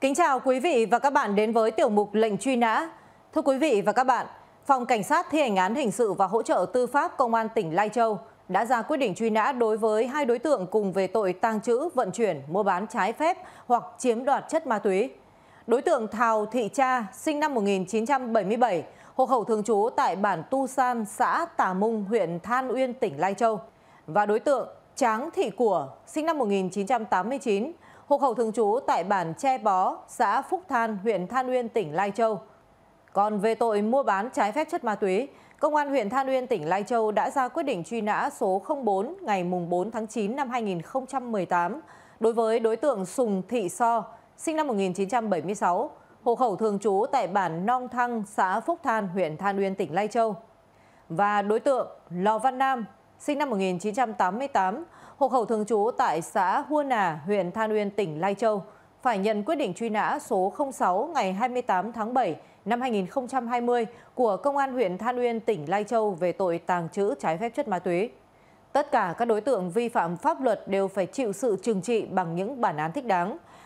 Kính chào quý vị và các bạn đến với tiểu mục lệnh truy nã. Thưa quý vị và các bạn, Phòng Cảnh sát thi hành án hình sự và hỗ trợ tư pháp Công an tỉnh Lai Châu đã ra quyết định truy nã đối với hai đối tượng cùng về tội tàng trữ, vận chuyển, mua bán trái phép hoặc chiếm đoạt chất ma túy. Đối tượng Thào Thị Cha, sinh năm 1977, hộ khẩu thường trú tại bản Tu San, xã Tà Mung, huyện Than Uyên, tỉnh Lai Châu. Và đối tượng Tráng Thị Của, sinh năm 1989, hộ khẩu thường trú tại bản che bó xã phúc than huyện than uyên tỉnh lai châu còn về tội mua bán trái phép chất ma túy công an huyện than uyên tỉnh lai châu đã ra quyết định truy nã số 04 ngày 4 tháng 9 năm 2018 đối với đối tượng sùng thị so sinh năm 1976, hộ khẩu thường trú tại bản nong thăng xã phúc than huyện than uyên tỉnh lai châu và đối tượng lò văn nam sinh năm 1988, hộ khẩu thường trú tại xã hua nà huyện than uyên tỉnh lai châu phải nhận quyết định truy nã số 06 ngày 28 tháng 7 năm 2020 của công an huyện than uyên tỉnh lai châu về tội tàng trữ trái phép chất ma túy tất cả các đối tượng vi phạm pháp luật đều phải chịu sự trừng trị bằng những bản án thích đáng